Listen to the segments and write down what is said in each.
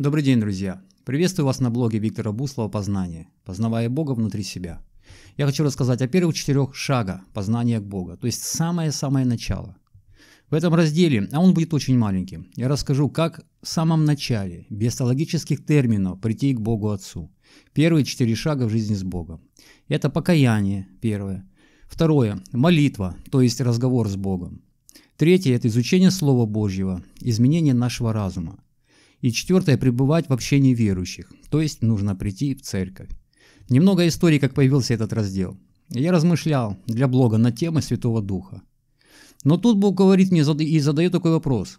Добрый день, друзья! Приветствую вас на блоге Виктора Буслова «Познание. Познавая Бога внутри себя». Я хочу рассказать о первых четырех шагах познания к Богу, то есть самое-самое начало. В этом разделе, а он будет очень маленьким, я расскажу, как в самом начале, без теологических терминов, прийти к Богу Отцу. Первые четыре шага в жизни с Богом. Это покаяние, первое. Второе – молитва, то есть разговор с Богом. Третье – это изучение Слова Божьего, изменение нашего разума. И четвертое – пребывать в общении верующих, то есть нужно прийти в церковь. Немного истории, как появился этот раздел. Я размышлял для блога на темы Святого Духа. Но тут Бог говорит мне и задает такой вопрос.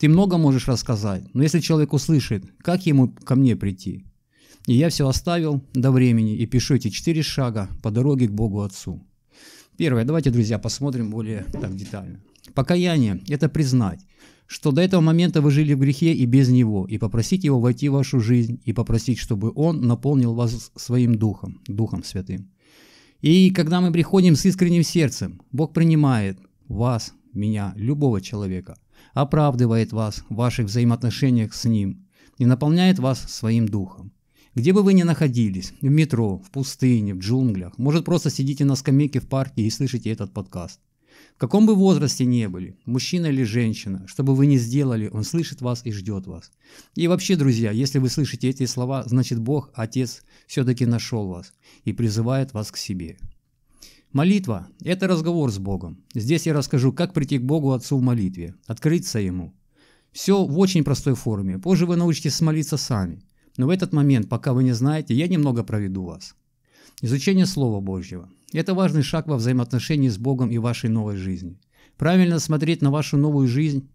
Ты много можешь рассказать, но если человек услышит, как ему ко мне прийти? И я все оставил до времени и пишу эти четыре шага по дороге к Богу Отцу. Первое, давайте, друзья, посмотрим более так детально. Покаяние – это признать, что до этого момента вы жили в грехе и без Него, и попросить Его войти в вашу жизнь, и попросить, чтобы Он наполнил вас своим Духом, Духом Святым. И когда мы приходим с искренним сердцем, Бог принимает вас, меня, любого человека, оправдывает вас в ваших взаимоотношениях с Ним и наполняет вас своим Духом. Где бы вы ни находились, в метро, в пустыне, в джунглях, может просто сидите на скамейке в парке и слышите этот подкаст – в каком бы возрасте ни были, мужчина или женщина, что бы вы ни сделали, он слышит вас и ждет вас. И вообще, друзья, если вы слышите эти слова, значит Бог, Отец, все-таки нашел вас и призывает вас к себе. Молитва – это разговор с Богом. Здесь я расскажу, как прийти к Богу Отцу в молитве, открыться Ему. Все в очень простой форме. Позже вы научитесь молиться сами. Но в этот момент, пока вы не знаете, я немного проведу вас. Изучение Слова Божьего. Это важный шаг во взаимоотношении с Богом и вашей новой жизни. Правильно смотреть на вашу новую жизнь,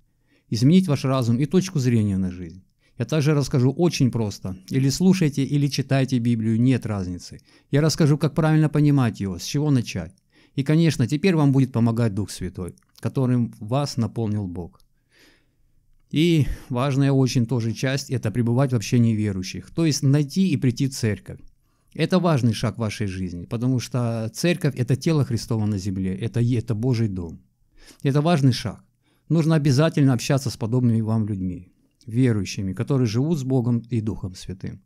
изменить ваш разум и точку зрения на жизнь. Я также расскажу очень просто. Или слушайте, или читайте Библию, нет разницы. Я расскажу, как правильно понимать его, с чего начать. И, конечно, теперь вам будет помогать Дух Святой, которым вас наполнил Бог. И важная очень тоже часть – это пребывать в общении верующих, то есть найти и прийти в церковь. Это важный шаг в вашей жизни, потому что церковь – это тело Христова на земле, это, это Божий дом. Это важный шаг. Нужно обязательно общаться с подобными вам людьми, верующими, которые живут с Богом и Духом Святым.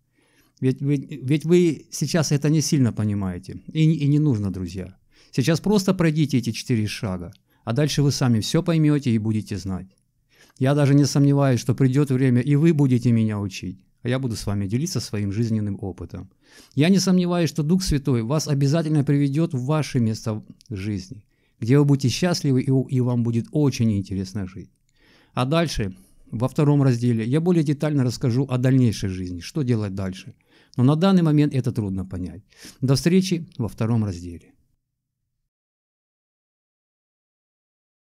Ведь, ведь, ведь вы сейчас это не сильно понимаете, и, и не нужно, друзья. Сейчас просто пройдите эти четыре шага, а дальше вы сами все поймете и будете знать. Я даже не сомневаюсь, что придет время, и вы будете меня учить а я буду с вами делиться своим жизненным опытом. Я не сомневаюсь, что Дух Святой вас обязательно приведет в ваше место жизни, где вы будете счастливы и вам будет очень интересно жить. А дальше, во втором разделе, я более детально расскажу о дальнейшей жизни, что делать дальше. Но на данный момент это трудно понять. До встречи во втором разделе.